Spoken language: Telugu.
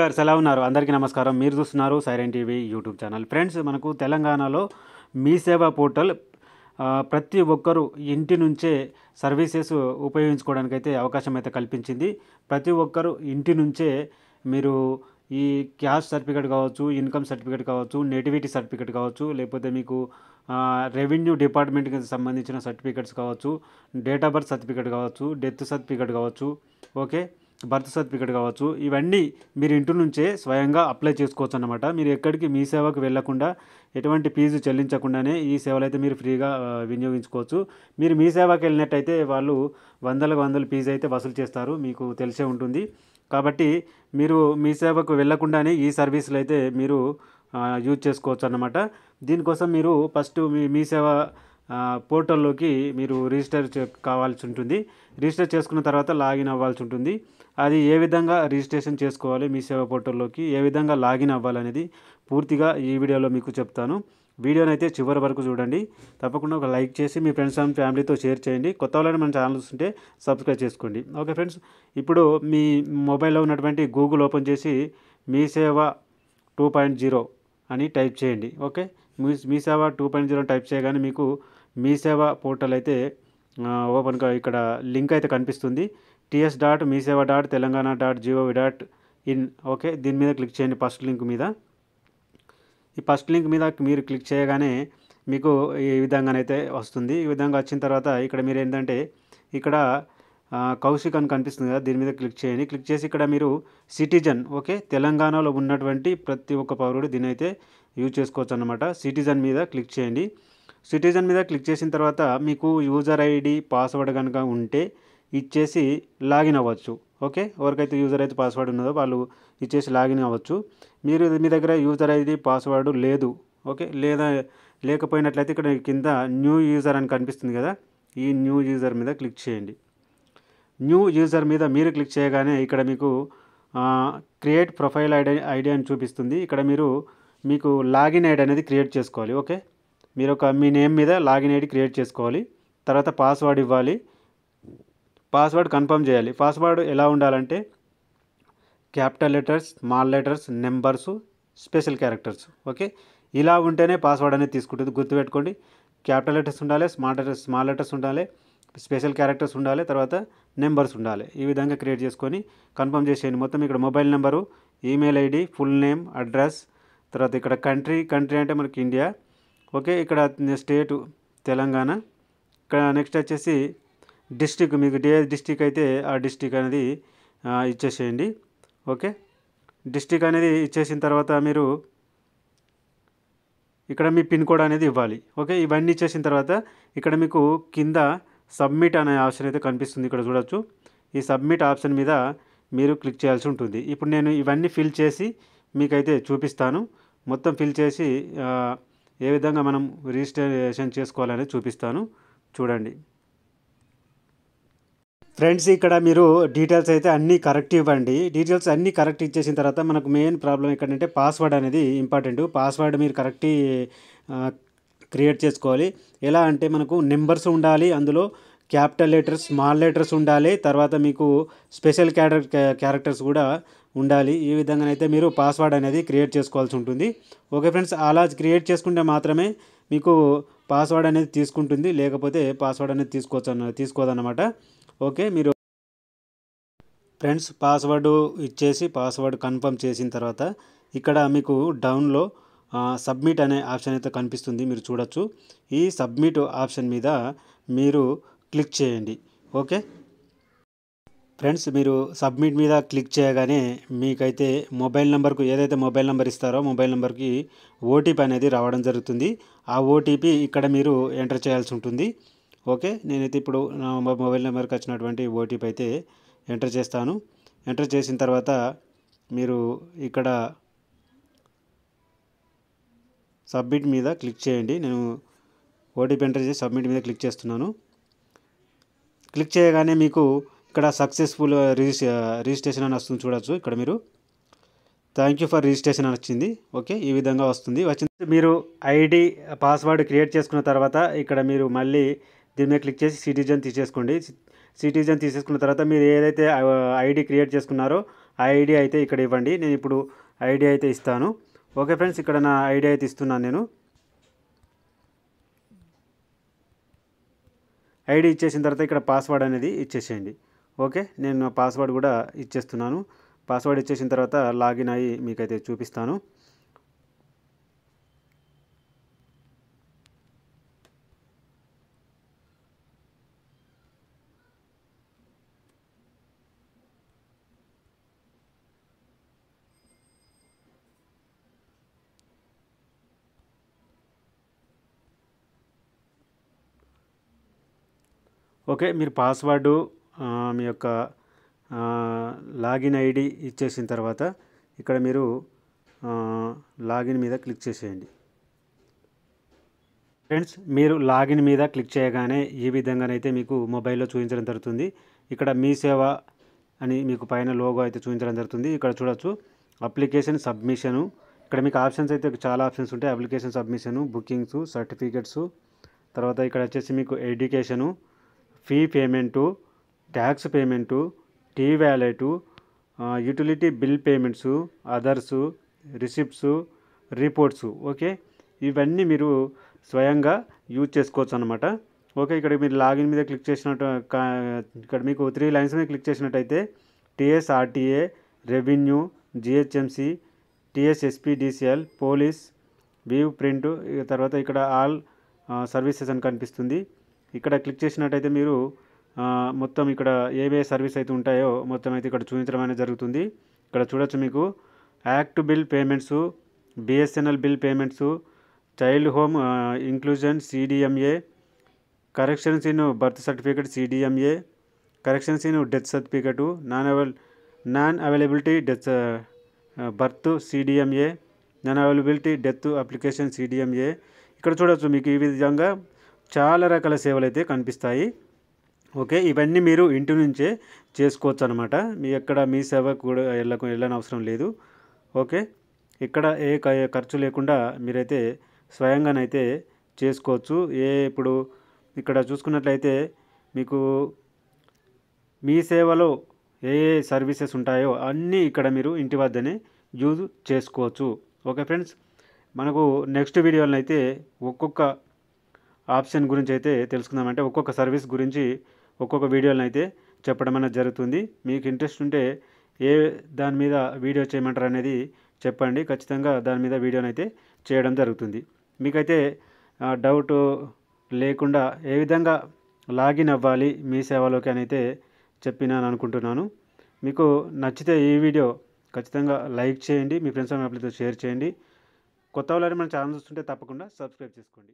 గారు ఎలా ఉన్నారు అందరికీ నమస్కారం మీరు చూస్తున్నారు siren TV YouTube channel friends మనకు తెలంగాణలో మీ సేవా పోర్టల్ ప్రతి ఒక్కరూ ఇంటి నుంచే సర్వీసెస్ ఉపయోగించుకోవడానికి అయితే అవకాశం అయితే కల్పించింది ప్రతి ఒక్కరూ ఇంటి నుంచే మీరు ఈ క్యాష్ సర్టిఫికేట్ కావచ్చు ఇన్కమ్ సర్టిఫికేట్ కావచ్చు నేటివిటీ సర్టిఫికేట్ కావచ్చు లేకపోతే మీకు రెవెన్యూ డిపార్ట్మెంట్కి సంబంధించిన సర్టిఫికేట్స్ కావచ్చు డేట్ ఆఫ్ బర్త్ సర్టిఫికేట్ కావచ్చు డెత్ సర్టిఫికేట్ కావచ్చు ఓకే బర్త్ సర్టిఫికేట్ కావచ్చు ఇవన్నీ మీరు ఇంటి నుంచే స్వయంగా అప్లై చేసుకోవచ్చు అనమాట మీరు ఎక్కడికి మీ సేవకు వెళ్లకుండా ఎటువంటి ఫీజు చెల్లించకుండానే ఈ సేవలు అయితే మీరు ఫ్రీగా వినియోగించుకోవచ్చు మీరు మీ సేవకు వెళ్ళినట్టయితే వాళ్ళు వందల వందలు ఫీజు అయితే వసూలు చేస్తారు మీకు తెలిసే ఉంటుంది కాబట్టి మీరు మీ సేవకు వెళ్లకుండానే ఈ సర్వీసులు అయితే మీరు యూజ్ చేసుకోవచ్చు అన్నమాట దీనికోసం మీరు ఫస్ట్ మీ మీ సేవ పోర్టల్లోకి మీరు రిజిస్టర్ కావాల్సి ఉంటుంది రిజిస్టర్ చేసుకున్న తర్వాత లాగిన్ అవ్వాల్సి ఉంటుంది అది ఏ విధంగా రిజిస్ట్రేషన్ చేసుకోవాలి మీ సేవ పోర్టల్లోకి ఏ విధంగా లాగిన్ అవ్వాలనేది పూర్తిగా ఈ వీడియోలో మీకు చెప్తాను వీడియోని అయితే చివరి వరకు చూడండి తప్పకుండా ఒక లైక్ చేసి మీ ఫ్రెండ్స్ అండ్ ఫ్యామిలీతో షేర్ చేయండి కొత్త వాళ్ళని మన ఛానల్ ఉంటే సబ్స్క్రైబ్ చేసుకోండి ఓకే ఫ్రెండ్స్ ఇప్పుడు మీ మొబైల్లో ఉన్నటువంటి గూగుల్ ఓపెన్ చేసి Mee Seva two point zero అని టైప్ చేయండి ఓకే మీ Mee Seva two point zero type చేయగానే మీకు మీ సేవ పోర్టల్ అయితే ఓపెన్గా ఇక్కడ లింక్ అయితే కనిపిస్తుంది TS dot MeeSeva dot Telangana dot GOV dot in okay దీని మీద క్లిక్ చేయండి ఫస్ట్ లింక్ మీద ఈ ఫస్ట్ లింక్ మీద మీరు క్లిక్ చేయగానే మీకు ఈ విధంగానైతే వస్తుంది ఈ విధంగా వచ్చిన తర్వాత ఇక్కడ మీరు ఏంటంటే ఇక్కడ కౌశిక్ అని కనిపిస్తుంది కదా దీని మీద క్లిక్ చేయండి క్లిక్ చేసి ఇక్కడ మీరు సిటిజన్ ఓకే తెలంగాణలో ఉన్నటువంటి ప్రతి ఒక్క పౌరుడు దీని అయితే యూజ్ చేసుకోవచ్చు అనమాట సిటిజన్ మీద క్లిక్ చేయండి సిటిజన్ మీద క్లిక్ చేసిన తర్వాత మీకు యూజర్ ఐడి పాస్వర్డ్ కనుక ఉంటే ఇచ్చేసి లాగిన్ అవ్వచ్చు ఓకే ఎవరికైతే యూజర్ అయితే పాస్వర్డ్ ఉన్నదో వాళ్ళు ఇచ్చేసి లాగిన్ అవ్వచ్చు మీరు మీ దగ్గర యూజర్ ఐడి పాస్వర్డ్ లేదు ఓకే లేదా లేకపోయినట్లయితే ఇక్కడ కింద న్యూ యూజర్ అని కనిపిస్తుంది కదా ఈ న్యూ యూజర్ మీద క్లిక్ చేయండి న్యూ యూజర్ మీద మీరు క్లిక్ చేయగానే ఇక్కడ మీకు క్రియేట్ ప్రొఫైల్ ఐడి ఐడి అని చూపిస్తుంది ఇక్కడ మీరు మీకు లాగిన్ ఐడి అనేది క్రియేట్ చేసుకోవాలి ఓకే మీరు ఒక మీ నేమ్ మీద లాగిన్ ఐడి క్రియేట్ చేసుకోవాలి తర్వాత పాస్వర్డ్ ఇవ్వాలి పాస్వర్డ్ కన్ఫర్మ్ చేయాలి పాస్వర్డ్ ఎలా ఉండాలంటే capital letters small letters numbers special characters okay ఇలా ఉంటేనే పాస్వర్డ్ అనేది తీసుకుంటుంది గుర్తుపెట్టుకోండి క్యాపిటల్ లెటర్స్ ఉండాలి స్మాల్ లెటర్స్ స్మాల్ లెటర్స్ ఉండాలి స్పెషల్ క్యారెక్టర్స్ ఉండాలి తర్వాత నెంబర్స్ ఉండాలి ఈ విధంగా క్రియేట్ చేసుకొని కన్ఫర్మ్ చేసేయండి మొత్తం ఇక్కడ mobile number email ID full name address తర్వాత ఇక్కడ కంట్రీ కంట్రీ అంటే మనకి ఇండియా ఓకే ఇక్కడ స్టేటు తెలంగాణ ఇక్కడ నెక్స్ట్ వచ్చేసి డిస్టిక్ మీకు డే డిస్టిక్ అయితే ఆ డిస్టిక్ అనేది ఇచ్చేసేయండి ఓకే డిస్టిక్ అనేది ఇచ్చేసిన తర్వాత మీరు ఇక్కడ మీ పిన్ కోడ్ అనేది ఇవ్వాలి ఓకే ఇవన్నీ ఇచ్చేసిన తర్వాత ఇక్కడ మీకు కింద సబ్మిట్ అనే ఆప్షన్ అయితే కనిపిస్తుంది ఇక్కడ చూడొచ్చు ఈ సబ్మిట్ ఆప్షన్ మీద మీరు క్లిక్ చేయాల్సి ఉంటుంది ఇప్పుడు నేను ఇవన్నీ ఫిల్ చేసి మీకైతే చూపిస్తాను మొత్తం ఫిల్ చేసి ఏ విధంగా మనం రిజిస్ట్రేషన్ చేసుకోవాలనేది చూపిస్తాను చూడండి ఫ్రెండ్స్ ఇక్కడ మీరు డీటెయిల్స్ అయితే అన్నీ కరెక్ట్ ఇవ్వండి డీటెయిల్స్ అన్నీ కరెక్ట్ ఇచ్చేసిన తర్వాత మనకు మెయిన్ ప్రాబ్లం ఎక్కడంటే పాస్వర్డ్ అనేది ఇంపార్టెంట్ పాస్వర్డ్ మీరు కరెక్ట్ క్రియేట్ చేసుకోవాలి ఎలా అంటే మనకు నెంబర్స్ ఉండాలి అందులో క్యాపిటల్ లెటర్స్ స్మాల్ లెటర్స్ ఉండాలి తర్వాత మీకు స్పెషల్ క్యారెక్ క్యారెక్టర్స్ కూడా ఉండాలి ఈ విధంగానైతే మీరు పాస్వర్డ్ అనేది క్రియేట్ చేసుకోవాల్సి ఉంటుంది ఓకే ఫ్రెండ్స్ అలా క్రియేట్ చేసుకుంటే మాత్రమే మీకు పాస్వర్డ్ అనేది తీసుకుంటుంది లేకపోతే పాస్వర్డ్ అనేది తీసుకోవచ్చు అన్న తీసుకోదన్నమాట ఓకే మీరు ఫ్రెండ్స్ పాస్వర్డ్ ఇచ్చేసి పాస్వర్డ్ కన్ఫర్మ్ చేసిన తర్వాత ఇక్కడ మీకు డౌన్లో సబ్మిట్ అనే ఆప్షన్ అయితే కనిపిస్తుంది మీరు చూడొచ్చు ఈ సబ్మిట్ ఆప్షన్ మీద మీరు క్లిక్ చేయండి ఓకే ఫ్రెండ్స్ మీరు సబ్మిట్ మీద క్లిక్ చేయగానే మీకైతే మొబైల్ నెంబర్కు ఏదైతే మొబైల్ నెంబర్ ఇస్తారో మొబైల్ నెంబర్కి ఓటీపీ అనేది రావడం జరుగుతుంది ఆ ఓటీపీ ఇక్కడ మీరు ఎంటర్ చేయాల్సి ఉంటుంది ఓకే నేనైతే ఇప్పుడు నా మొబైల్ నెంబర్కి వచ్చినటువంటి ఓటీపీ అయితే ఎంటర్ చేస్తాను ఎంటర్ చేసిన తర్వాత మీరు ఇక్కడ సబ్మిట్ మీద క్లిక్ చేయండి నేను ఓటీపీ ఎంటర్ చేసి సబ్మిట్ మీద క్లిక్ చేస్తున్నాను క్లిక్ చేయగానే మీకు ఇక్కడ సక్సెస్ఫుల్ రిజిస్ రిజిస్ట్రేషన్ అని వస్తుంది చూడొచ్చు ఇక్కడ మీరు థ్యాంక్ యూ ఫర్ రిజిస్ట్రేషన్ అని వచ్చింది ఓకే ఈ విధంగా వస్తుంది వచ్చింది మీరు ఐడి పాస్వర్డ్ క్రియేట్ చేసుకున్న తర్వాత ఇక్కడ మీరు మళ్ళీ దీని మీద క్లిక్ చేసి సిటిజన్ తీసేసుకోండి సిటిజన్ తీసేసుకున్న తర్వాత మీరు ఏదైతే ఐడి క్రియేట్ చేసుకున్నారో ఆ ఐడి అయితే ఇక్కడ ఇవ్వండి నేను ఇప్పుడు ఐడి అయితే ఇస్తాను ఓకే ఫ్రెండ్స్ ఇక్కడ నా ఐడి అయితే ఇస్తున్నాను నేను ఐడి ఇచ్చేసిన తర్వాత ఇక్కడ పాస్వర్డ్ అనేది ఇచ్చేసేయండి ఓకే నేను పాస్వర్డ్ కూడా ఇచ్చేస్తున్నాను పాస్వర్డ్ ఇచ్చేసిన తర్వాత లాగిన్ అయ్యి మీకైతే చూపిస్తాను ఓకే మీరు పాస్వర్డు మీ యొక్క లాగిన్ ఐడి ఇచ్చేసిన తర్వాత ఇక్కడ మీరు లాగిన్ మీద క్లిక్ చేసేయండి ఫ్రెండ్స్ మీరు లాగిన్ మీద క్లిక్ చేయగానే ఈ విధంగానైతే మీకు మొబైల్లో చూపించడం జరుగుతుంది ఇక్కడ మీ సేవ అని మీకు పైన లోగో అయితే చూపించడం జరుగుతుంది ఇక్కడ చూడొచ్చు అప్లికేషన్ సబ్మిషను ఇక్కడ మీకు ఆప్షన్స్ అయితే చాలా ఆప్షన్స్ ఉంటాయి అప్లికేషన్ సబ్మిషను బుకింగ్స్ సర్టిఫికెట్స్ తర్వాత ఇక్కడ వచ్చేసి మీకు education fee payment tax payment T wallet utility bill payments others receipts reports okay ఇవన్నీ మీరు స్వయంగా యూజ్ చేసుకోవచ్చు అనమాట ఓకే ఇక్కడ మీరు లాగిన్ మీద క్లిక్ చేసినట్టు ఇక్కడ మీకు త్రీ లైన్స్ మీద క్లిక్ చేసినట్టయితే TSRTA revenue GHMC TSSPDCL police view print తర్వాత ఇక్కడ ఆల్ సర్వీసెస్ అని కనిపిస్తుంది ఇక్కడ క్లిక్ చేసినట్టయితే మీరు మొత్తం ఇక్కడ ఏవే సర్వీస్ అయితే ఉంటాయో మొత్తం అయితే ఇక్కడ చూపించడం అనేది జరుగుతుంది ఇక్కడ చూడొచ్చు మీకు ACT bill payments BSNL bill payments child home inclusion CDMA corrections in birth certificate CDMA corrections in death certificate non avail non availability death birth CDMA non availability death application CDMA ఇక్కడ చూడవచ్చు మీకు ఈ విధంగా చాలా రకాల సేవలు అయితే కనిపిస్తాయి ఓకే ఇవన్నీ మీరు ఇంటి నుంచే చేసుకోవచ్చు అనమాట మీ ఎక్కడ మీ సేవకు కూడా వెళ్ళకు వెళ్ళని అవసరం లేదు ఓకే ఇక్కడ ఏ ఖర్చు లేకుండా మీరైతే స్వయంగానైతే చేసుకోవచ్చు ఏ ఇప్పుడు ఇక్కడ చూసుకున్నట్లయితే మీకు మీ సేవలో ఏ ఏ సర్వీసెస్ ఉంటాయో అన్నీ ఇక్కడ మీరు ఇంటి వద్దనే యూజ్ చేసుకోవచ్చు ఓకే ఫ్రెండ్స్ మనకు నెక్స్ట్ వీడియోలో అయితే ఒక్కొక్క ఆప్షన్ గురించి అయితే తెలుసుకుందామంటే ఒక్కొక్క సర్వీస్ గురించి ఒక్కొక్క వీడియోలను అయితే చెప్పడం అనేది జరుగుతుంది మీకు ఇంట్రెస్ట్ ఉంటే ఏ దాని మీద వీడియో చేయమంటారు అనేది చెప్పండి ఖచ్చితంగా దాని మీద వీడియోని అయితే చేయడం జరుగుతుంది మీకైతే డౌట్ లేకుండా ఏ విధంగా లాగిన్ అవ్వాలి మీ సేవలోకి అని అయితే చెప్పినాను అనుకుంటున్నాను మీకు నచ్చితే ఈ వీడియో ఖచ్చితంగా లైక్ చేయండి మీ ఫ్రెండ్స్ అండ్ ఫ్యామిలీతో షేర్ చేయండి కొత్త వాళ్ళని మన ఛానల్ చూస్తుంటే తప్పకుండా సబ్స్క్రైబ్ చేసుకోండి